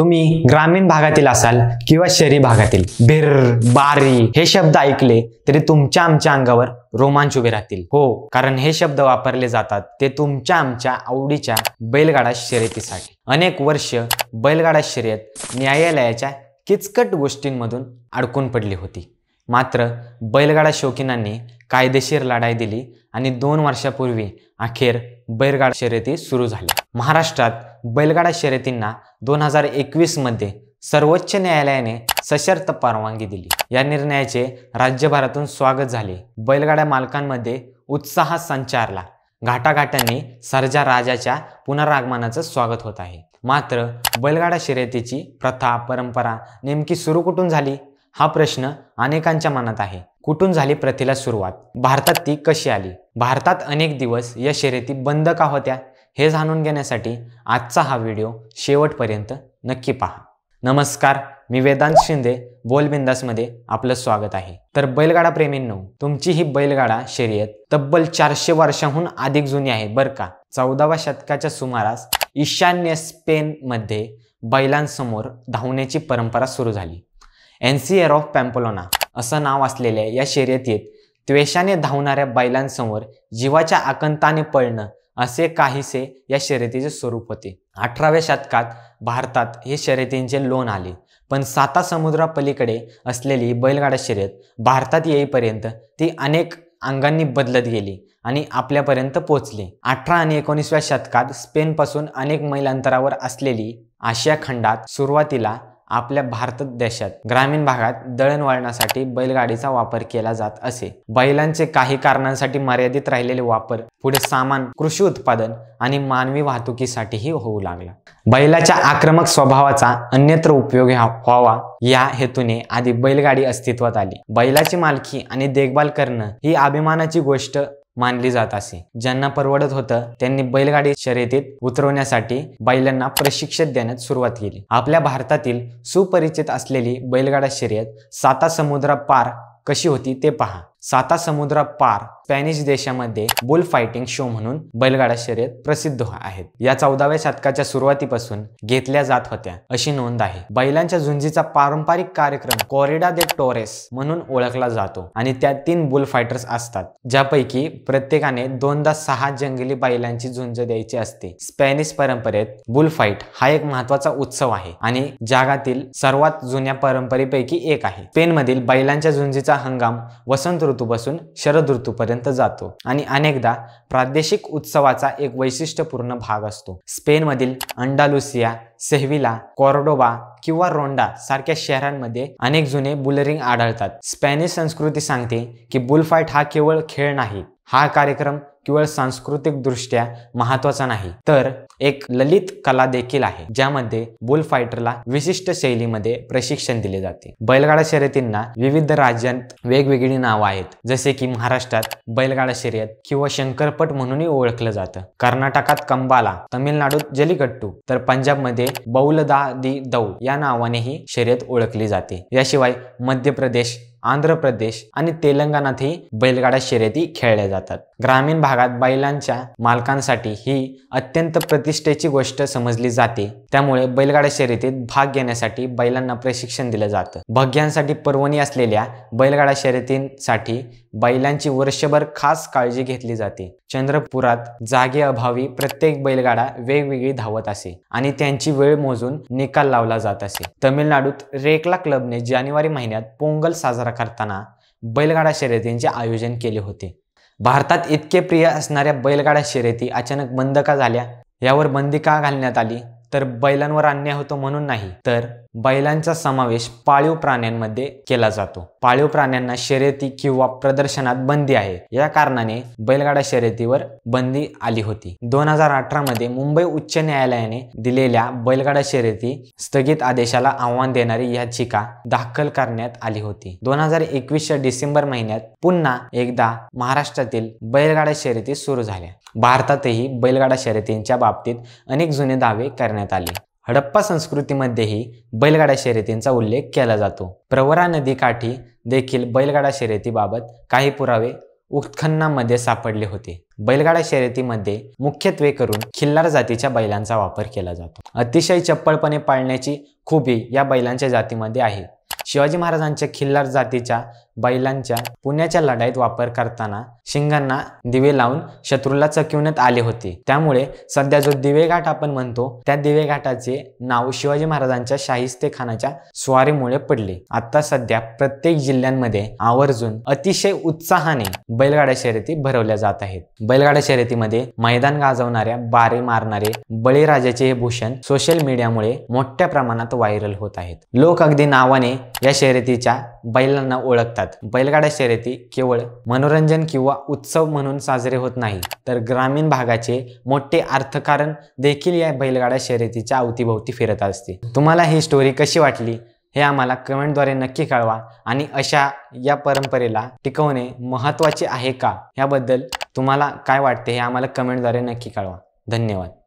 तुम्ही ग्रामीण भागातील असाल किंवा शहरी भागातील भिर बारी हे शब्द ऐकले तरी तुमच्या आमच्या अंगावर रोमांच उभे राहतील हो कारण हे शब्द वापरले जातात ते तुमच्या आमच्या आवडीच्या बैलगाडा शर्यतीसाठी अनेक वर्ष बैलगाडा शर्यत न्यायालयाच्या किचकट गोष्टींमधून अडकून पडली होती मात्र बैलगाडा शौकीनांनी कायदेशीर लढाई दिली आणि दोन वर्षापूर्वी अखेर बैलगाडा शर्यती सुरू झाली महाराष्ट्रात बैलगाडा शर्यतींना दोन हजार एकवीसमध्ये सर्वोच्च न्यायालयाने सशर्त परवानगी दिली या निर्णयाचे राज्यभरातून स्वागत झाले बैलगाड्या मालकांमध्ये उत्साहात संचारला घाटाघाटांनी सरजा राजाच्या पुनरागमनाचं स्वागत होत आहे मात्र बैलगाडा शर्यतीची प्रथा परंपरा नेमकी सुरू कुठून झाली हा प्रश्न अनेकांच्या मनात आहे कुठून झाली प्रथेला सुरुवात भारतात ती कशी आली भारतात अनेक दिवस या शर्यती बंद का होत्या हे जाणून घेण्यासाठी आजचा हा व्हिडिओ शेवटपर्यंत नक्की पहा नमस्कार मी वेदांत शिंदे बोलबिंदासमध्ये आपलं स्वागत आहे तर बैलगाडा प्रेमींनो तुमची ही बैलगाडा शर्यत तब्बल चारशे वर्षाहून अधिक जुनी आहे बरं का चौदाव्या शतकाच्या सुमारास ईशान्य स्पेनमध्ये बैलांसमोर धावण्याची परंपरा सुरू झाली एर ऑफ पॅम्पलोना असं नाव असलेल्या या शर्यतीत त्वेषाने धावणाऱ्या बैलांसमोर जीवाच्या आकंताने पळणं असे काहीसे या शर्यतीचे स्वरूप होते अठराव्या शतकात भारतात हे शर्यतींचे लोन आले पण साता समुद्रापलीकडे असलेली बैलगाडा शर्यत भारतात येईपर्यंत ती अनेक अंगांनी बदलत गेली आणि आपल्यापर्यंत पोचली अठरा आणि एकोणीसव्या शतकात स्पेनपासून अनेक मैल अंतरावर असलेली आशिया खंडात सुरुवातीला आपल्या भारत देशात ग्रामीण भागात दळणवळणासाठी बैलगाडीचा वापर केला जात असे बैलांचे काही कारणांसाठी मर्यादित राहिलेले वापर पुढे सामान कृषी उत्पादन आणि मानवी वाहतुकीसाठीही होऊ लागला बैलाच्या आक्रमक स्वभावाचा अन्यत्र उपयोग व्हावा या हेतूने आधी बैलगाडी अस्तित्वात आली बैलाची मालकी आणि देखभाल करणं ही अभिमानाची गोष्ट मानली जात असे ज्यांना परवडत होतं त्यांनी बैलगाडी शर्यतीत उतरवण्यासाठी बैलांना प्रशिक्षण देण्यात सुरुवात केली आपल्या भारतातील सुपरिचित असलेली बैलगाडा शर्यत साता समुद्रा पार कशी होती ते पहा साता पार स्पॅनिश देशामध्ये बुल फायटिंग शो म्हणून बैलगाडा शर्यत प्रसिद्ध आहेत या चौदाव्या शतकाच्या सुरुवातीपासून घेतल्या जात होत्या अशी नोंद आहे बैलांच्या झुंजीचा पारंपरिक कार्यक्रम कॉरिडा दे टोरेस म्हणून ओळखला जातो आणि त्यात तीन बुल फायटर्स असतात ज्यापैकी प्रत्येकाने दोनदा सहा जंगली बैलांची झुंज द्यायची असते स्पॅनिश परंपरेत बुल फाईट हा एक महत्वाचा उत्सव आहे आणि जगातील सर्वात जुन्या परंपरेपैकी एक आहे स्पेनमधील बैलांच्या झुंजीचा हंगाम वसंत ऋतूपासून शरद ऋतूपर्यंत पर्यंत जातो आणि अनेकदा प्रादेशिक उत्सवाचा एक वैशिष्ट्यपूर्ण भाग असतो स्पेन मधील अंडालुसिया सेहविला कॉर्डोबा किंवा रोंडा सारख्या शहरांमध्ये अनेक जुने बुलरिंग आढळतात स्पॅनिश संस्कृती सांगते की बुलफाईट हा केवळ खेळ नाही हा कार्यक्रम केवळ सांस्कृतिकदृष्ट्या महत्वाचा नाही तर एक ललित कला देखील आहे ज्यामध्ये बुल फायटरला विशिष्ट शैलीमध्ये प्रशिक्षण दिले जाते बैलगाडा शर्यतींना विविध राज्यात वेगवेगळी नावं आहेत जसे की महाराष्ट्रात बैलगाडा शर्यत किंवा शंकरपट म्हणूनही ओळखलं जातं कर्नाटकात कंबाला तमिळनाडूत जलिकट्टू तर पंजाबमध्ये बौलदा दी दौ या नावानेही शर्यत ओळखली जाते याशिवाय मध्य प्रदेश आंध्र प्रदेश आणि तेलंगणातही बैलगाडा शर्यती खेळल्या जातात ग्रामीण भागात बैलांच्या मालकांसाठी ही अत्यंत प्रतिष्ठेची गोष्ट समजली जाते त्यामुळे बैलगाडा शर्यतीत भाग घेण्यासाठी बैलांना प्रशिक्षण दिलं जातं भग्यांसाठी पर्वणी असलेल्या बैलगाडा शर्यतींसाठी बैलांची वर्षभर खास काळजी घेतली जाते चंद्रपुरात जागेअभावी प्रत्येक बैलगाडा वेगवेगळी धावत असे आणि त्यांची वेळ मोजून निकाल लावला जात असे तमिळनाडूत रेकला क्लबने जानेवारी महिन्यात पोंगल साजरा करताना बैलगाडा शर्यतींचे आयोजन केले होते भारतात इतके प्रिय असणाऱ्या बैलगाडा शर्यती अचानक बंद का झाल्या यावर बंदी का घालण्यात आली तर बैलांवर अन्याय होतो म्हणून नाही तर बैलांचा समावेश पाळीव प्राण्यांमध्ये केला जातो पाळीव प्राण्यांना शर्यती किंवा प्रदर्शनात बंदी आहे या कारणाने बैलगाडा शर्यतीवर बंदी आली होती दोन हजार अठरा मध्ये मुंबई उच्च न्यायालयाने दिलेल्या बैलगाडा शर्यती स्थगित आदेशाला आव्हान देणारी याचिका दाखल करण्यात आली होती दोन हजार एकवीसच्या डिसेंबर महिन्यात पुन्हा एकदा महाराष्ट्रातील बैलगाडा शर्यती सुरू झाल्या भारतातही बैलगाडा शर्यतींच्या बाबतीत अनेक जुने दावे करण्यात आले हडप्पा संस्कृतीमध्येही बैलगाडा शर्यतींचा उल्लेख केला जातो प्रवरा नदीकाठी देखील बैलगाडा शर्यतीबाबत काही पुरावे उत्खननामध्ये सापडले होते बैलगाडा शर्यतीमध्ये मुख्यत्वे करून खिल्लार जातीच्या बैलांचा वापर केला जातो अतिशय चप्पळपणे पाळण्याची खुबी या बैलांच्या जातीमध्ये आहे शिवाजी महाराजांच्या खिल्लार जातीच्या बैलांच्या पुण्याच्या लढाईत वापर करताना शिंगांना दिवे लावून शत्रूला चकिवण्यात आले होते त्यामुळे सध्या जो दिवेघाट आपण म्हणतो त्या दिवेघाटाचे नाव शिवाजी महाराजांच्या शाहिस्ते खानाच्या स्वारीमुळे पडले आता सध्या प्रत्येक जिल्ह्यांमध्ये आवर्जून अतिशय उत्साहाने बैलगाड्या शर्यती भरवल्या जात आहेत बैलगाड्या शर्यतीमध्ये मैदान गाजवणाऱ्या बारे मारणारे बळीराजाचे हे भूषण सोशल मीडियामुळे मोठ्या प्रमाणात व्हायरल होत आहेत लोक अगदी नावाने या शर्यतीच्या बैलांना ओळखतात बैलगाडा बैलगाड्या शर्यती केवळ मनोरंजन किंवा उत्सव म्हणून साजरे होत नाही तर ग्रामीण भागाचे मोठे अर्थकारण देखील या बैलगाडा शर्यतीच्या अवतीभोवती फिरत असते तुम्हाला ही स्टोरी कशी वाटली हे आम्हाला कमेंटद्वारे नक्की कळवा आणि अशा या परंपरेला टिकवणे महत्त्वाचे आहे का याबद्दल तुम्हाला काय वाटते हे आम्हाला कमेंटद्वारे नक्की कळवा धन्यवाद